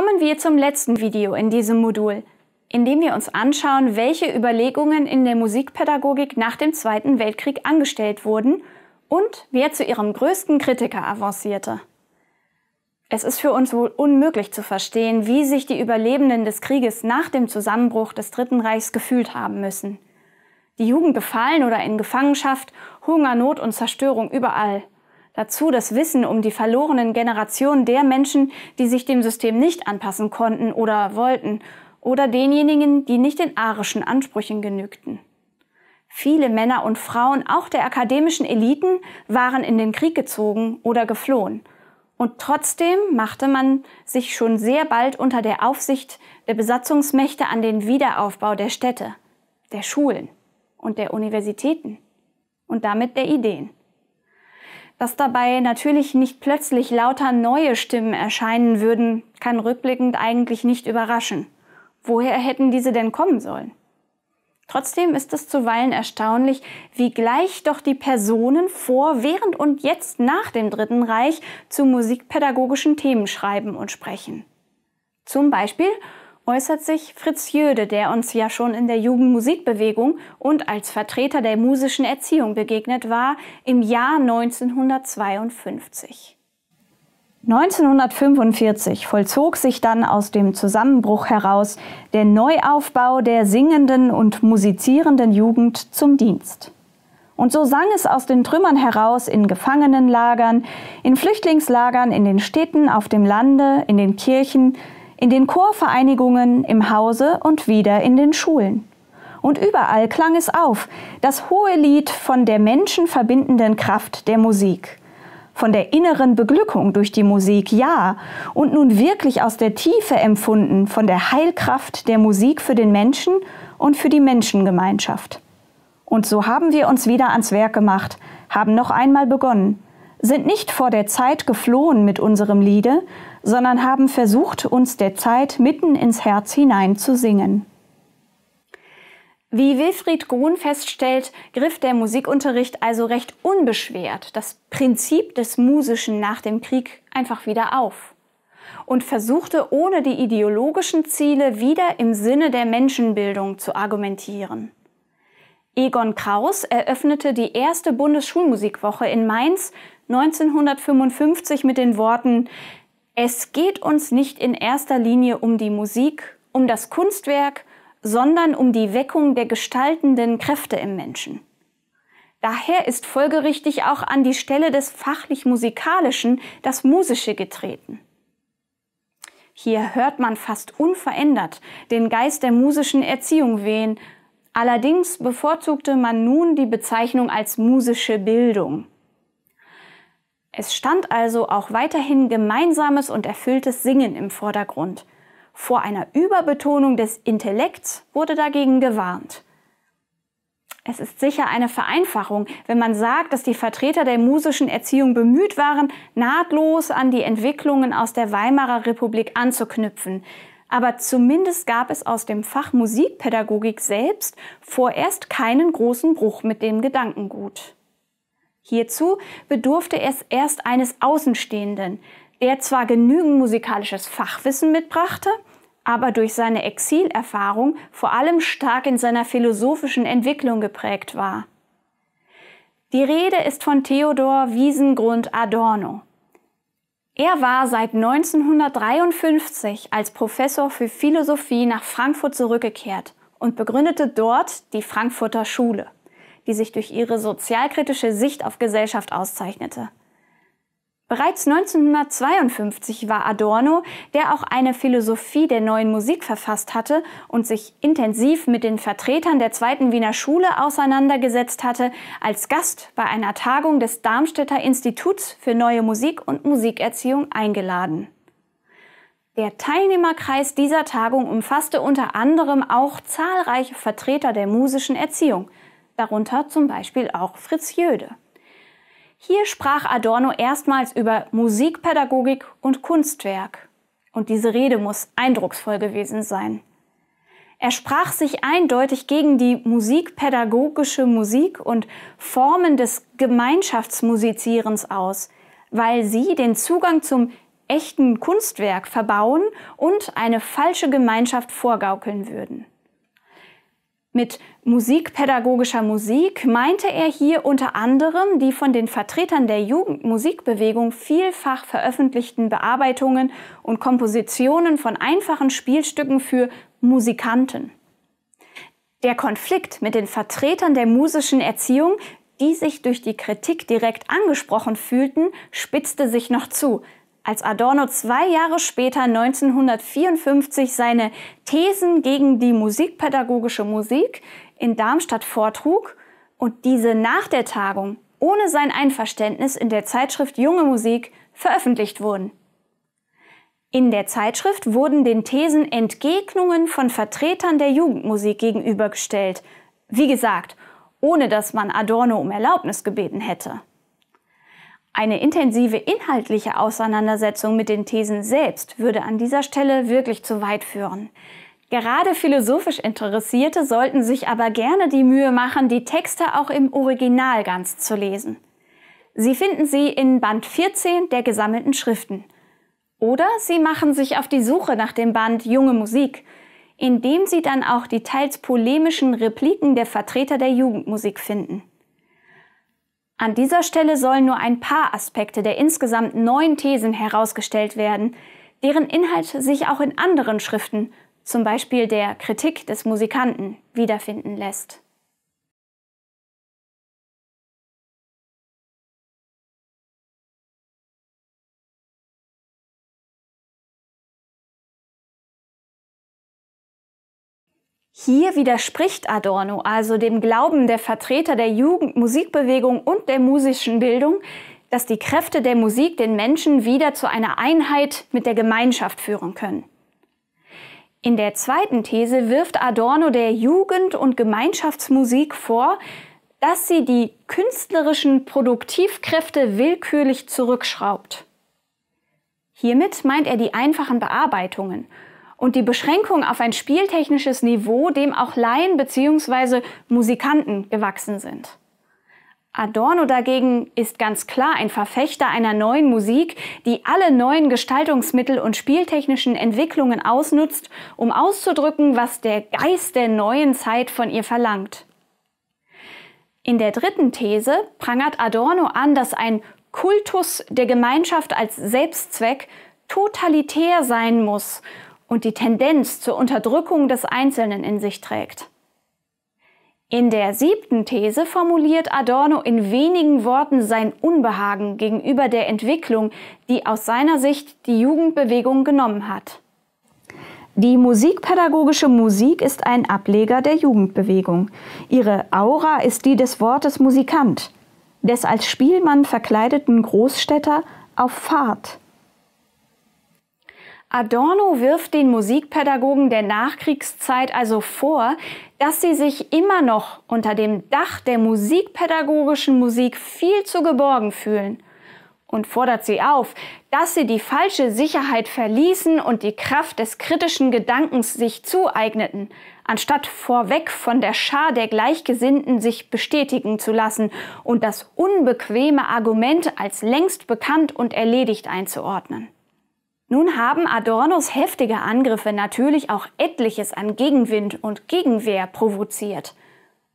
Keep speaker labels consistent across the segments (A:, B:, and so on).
A: Kommen wir zum letzten Video in diesem Modul, in dem wir uns anschauen, welche Überlegungen in der Musikpädagogik nach dem Zweiten Weltkrieg angestellt wurden und wer zu ihrem größten Kritiker avancierte. Es ist für uns wohl unmöglich zu verstehen, wie sich die Überlebenden des Krieges nach dem Zusammenbruch des Dritten Reichs gefühlt haben müssen. Die Jugend gefallen oder in Gefangenschaft, Hunger, Not und Zerstörung überall – Dazu das Wissen um die verlorenen Generationen der Menschen, die sich dem System nicht anpassen konnten oder wollten, oder denjenigen, die nicht den arischen Ansprüchen genügten. Viele Männer und Frauen, auch der akademischen Eliten, waren in den Krieg gezogen oder geflohen. Und trotzdem machte man sich schon sehr bald unter der Aufsicht der Besatzungsmächte an den Wiederaufbau der Städte, der Schulen und der Universitäten und damit der Ideen. Dass dabei natürlich nicht plötzlich lauter neue Stimmen erscheinen würden, kann rückblickend eigentlich nicht überraschen. Woher hätten diese denn kommen sollen? Trotzdem ist es zuweilen erstaunlich, wie gleich doch die Personen vor, während und jetzt nach dem Dritten Reich zu musikpädagogischen Themen schreiben und sprechen. Zum Beispiel äußert sich Fritz Jöde, der uns ja schon in der Jugendmusikbewegung und als Vertreter der musischen Erziehung begegnet war, im Jahr 1952. 1945 vollzog sich dann aus dem Zusammenbruch heraus der Neuaufbau der singenden und musizierenden Jugend zum Dienst. Und so sang es aus den Trümmern heraus in Gefangenenlagern, in Flüchtlingslagern, in den Städten, auf dem Lande, in den Kirchen, in den Chorvereinigungen, im Hause und wieder in den Schulen. Und überall klang es auf, das hohe Lied von der menschenverbindenden Kraft der Musik. Von der inneren Beglückung durch die Musik, ja, und nun wirklich aus der Tiefe empfunden von der Heilkraft der Musik für den Menschen und für die Menschengemeinschaft. Und so haben wir uns wieder ans Werk gemacht, haben noch einmal begonnen, sind nicht vor der Zeit geflohen mit unserem Liede, sondern haben versucht, uns der Zeit mitten ins Herz hinein zu singen. Wie Wilfried Gruhn feststellt, griff der Musikunterricht also recht unbeschwert das Prinzip des Musischen nach dem Krieg einfach wieder auf und versuchte ohne die ideologischen Ziele wieder im Sinne der Menschenbildung zu argumentieren. Egon Kraus eröffnete die erste Bundesschulmusikwoche in Mainz 1955 mit den Worten es geht uns nicht in erster Linie um die Musik, um das Kunstwerk, sondern um die Weckung der gestaltenden Kräfte im Menschen. Daher ist folgerichtig auch an die Stelle des fachlich-musikalischen das Musische getreten. Hier hört man fast unverändert den Geist der musischen Erziehung wehen, allerdings bevorzugte man nun die Bezeichnung als musische Bildung. Es stand also auch weiterhin gemeinsames und erfülltes Singen im Vordergrund. Vor einer Überbetonung des Intellekts wurde dagegen gewarnt. Es ist sicher eine Vereinfachung, wenn man sagt, dass die Vertreter der musischen Erziehung bemüht waren, nahtlos an die Entwicklungen aus der Weimarer Republik anzuknüpfen. Aber zumindest gab es aus dem Fach Musikpädagogik selbst vorerst keinen großen Bruch mit dem Gedankengut. Hierzu bedurfte es erst eines Außenstehenden, der zwar genügend musikalisches Fachwissen mitbrachte, aber durch seine Exilerfahrung vor allem stark in seiner philosophischen Entwicklung geprägt war. Die Rede ist von Theodor Wiesengrund Adorno. Er war seit 1953 als Professor für Philosophie nach Frankfurt zurückgekehrt und begründete dort die Frankfurter Schule die sich durch ihre sozialkritische Sicht auf Gesellschaft auszeichnete. Bereits 1952 war Adorno, der auch eine Philosophie der neuen Musik verfasst hatte und sich intensiv mit den Vertretern der Zweiten Wiener Schule auseinandergesetzt hatte, als Gast bei einer Tagung des Darmstädter Instituts für neue Musik und Musikerziehung eingeladen. Der Teilnehmerkreis dieser Tagung umfasste unter anderem auch zahlreiche Vertreter der musischen Erziehung, darunter zum Beispiel auch Fritz Jöde. Hier sprach Adorno erstmals über Musikpädagogik und Kunstwerk. Und diese Rede muss eindrucksvoll gewesen sein. Er sprach sich eindeutig gegen die musikpädagogische Musik und Formen des Gemeinschaftsmusizierens aus, weil sie den Zugang zum echten Kunstwerk verbauen und eine falsche Gemeinschaft vorgaukeln würden. Mit musikpädagogischer Musik meinte er hier unter anderem die von den Vertretern der Jugendmusikbewegung vielfach veröffentlichten Bearbeitungen und Kompositionen von einfachen Spielstücken für Musikanten. Der Konflikt mit den Vertretern der musischen Erziehung, die sich durch die Kritik direkt angesprochen fühlten, spitzte sich noch zu. Als Adorno zwei Jahre später 1954 seine Thesen gegen die musikpädagogische Musik in Darmstadt vortrug und diese nach der Tagung ohne sein Einverständnis in der Zeitschrift Junge Musik veröffentlicht wurden. In der Zeitschrift wurden den Thesen Entgegnungen von Vertretern der Jugendmusik gegenübergestellt, wie gesagt, ohne dass man Adorno um Erlaubnis gebeten hätte. Eine intensive inhaltliche Auseinandersetzung mit den Thesen selbst würde an dieser Stelle wirklich zu weit führen. Gerade philosophisch Interessierte sollten sich aber gerne die Mühe machen, die Texte auch im Original ganz zu lesen. Sie finden sie in Band 14 der gesammelten Schriften. Oder Sie machen sich auf die Suche nach dem Band Junge Musik, in dem Sie dann auch die teils polemischen Repliken der Vertreter der Jugendmusik finden. An dieser Stelle sollen nur ein paar Aspekte der insgesamt neun Thesen herausgestellt werden, deren Inhalt sich auch in anderen Schriften, zum Beispiel der Kritik des Musikanten, wiederfinden lässt. Hier widerspricht Adorno also dem Glauben der Vertreter der Jugendmusikbewegung und der musischen Bildung, dass die Kräfte der Musik den Menschen wieder zu einer Einheit mit der Gemeinschaft führen können. In der zweiten These wirft Adorno der Jugend- und Gemeinschaftsmusik vor, dass sie die künstlerischen Produktivkräfte willkürlich zurückschraubt. Hiermit meint er die einfachen Bearbeitungen – und die Beschränkung auf ein spieltechnisches Niveau, dem auch Laien bzw. Musikanten gewachsen sind. Adorno dagegen ist ganz klar ein Verfechter einer neuen Musik, die alle neuen Gestaltungsmittel und spieltechnischen Entwicklungen ausnutzt, um auszudrücken, was der Geist der neuen Zeit von ihr verlangt. In der dritten These prangert Adorno an, dass ein Kultus der Gemeinschaft als Selbstzweck totalitär sein muss und die Tendenz zur Unterdrückung des Einzelnen in sich trägt. In der siebten These formuliert Adorno in wenigen Worten sein Unbehagen gegenüber der Entwicklung, die aus seiner Sicht die Jugendbewegung genommen hat. Die musikpädagogische Musik ist ein Ableger der Jugendbewegung. Ihre Aura ist die des Wortes Musikant, des als Spielmann verkleideten Großstädter auf Fahrt. Adorno wirft den Musikpädagogen der Nachkriegszeit also vor, dass sie sich immer noch unter dem Dach der musikpädagogischen Musik viel zu geborgen fühlen und fordert sie auf, dass sie die falsche Sicherheit verließen und die Kraft des kritischen Gedankens sich zueigneten, anstatt vorweg von der Schar der Gleichgesinnten sich bestätigen zu lassen und das unbequeme Argument als längst bekannt und erledigt einzuordnen. Nun haben Adornos heftige Angriffe natürlich auch etliches an Gegenwind und Gegenwehr provoziert,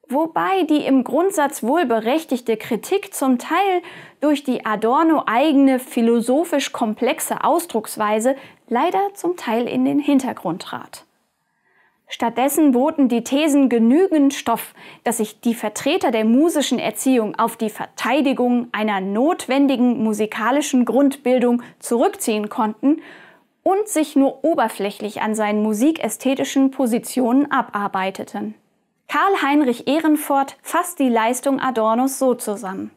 A: wobei die im Grundsatz wohl berechtigte Kritik zum Teil durch die Adorno eigene philosophisch komplexe Ausdrucksweise leider zum Teil in den Hintergrund trat. Stattdessen boten die Thesen genügend Stoff, dass sich die Vertreter der musischen Erziehung auf die Verteidigung einer notwendigen musikalischen Grundbildung zurückziehen konnten und sich nur oberflächlich an seinen musikästhetischen Positionen abarbeiteten. Karl Heinrich Ehrenfort fasst die Leistung Adornos so zusammen.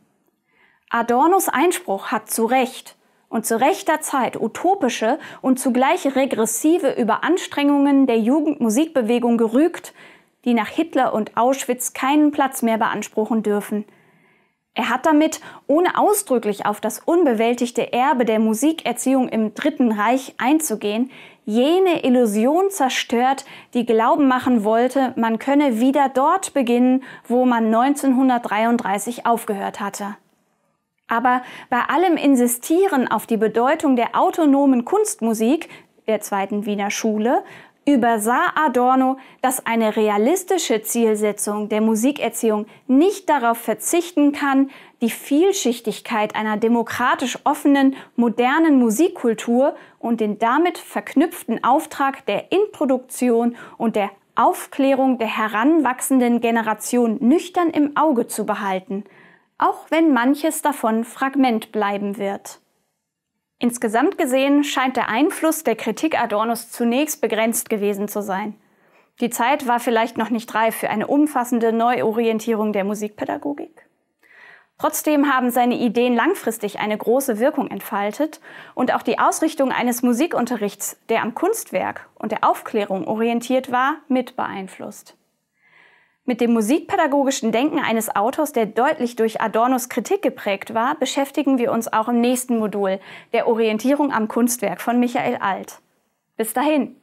A: Adornos Einspruch hat zu Recht und zu rechter Zeit utopische und zugleich regressive Überanstrengungen der Jugendmusikbewegung gerügt, die nach Hitler und Auschwitz keinen Platz mehr beanspruchen dürfen. Er hat damit, ohne ausdrücklich auf das unbewältigte Erbe der Musikerziehung im Dritten Reich einzugehen, jene Illusion zerstört, die glauben machen wollte, man könne wieder dort beginnen, wo man 1933 aufgehört hatte. Aber bei allem Insistieren auf die Bedeutung der autonomen Kunstmusik der Zweiten Wiener Schule übersah Adorno, dass eine realistische Zielsetzung der Musikerziehung nicht darauf verzichten kann, die Vielschichtigkeit einer demokratisch offenen, modernen Musikkultur und den damit verknüpften Auftrag der Inproduktion und der Aufklärung der heranwachsenden Generation nüchtern im Auge zu behalten – auch wenn manches davon Fragment bleiben wird. Insgesamt gesehen scheint der Einfluss der Kritik Adornos zunächst begrenzt gewesen zu sein. Die Zeit war vielleicht noch nicht reif für eine umfassende Neuorientierung der Musikpädagogik. Trotzdem haben seine Ideen langfristig eine große Wirkung entfaltet und auch die Ausrichtung eines Musikunterrichts, der am Kunstwerk und der Aufklärung orientiert war, mit beeinflusst. Mit dem musikpädagogischen Denken eines Autors, der deutlich durch Adornos Kritik geprägt war, beschäftigen wir uns auch im nächsten Modul, der Orientierung am Kunstwerk von Michael Alt. Bis dahin!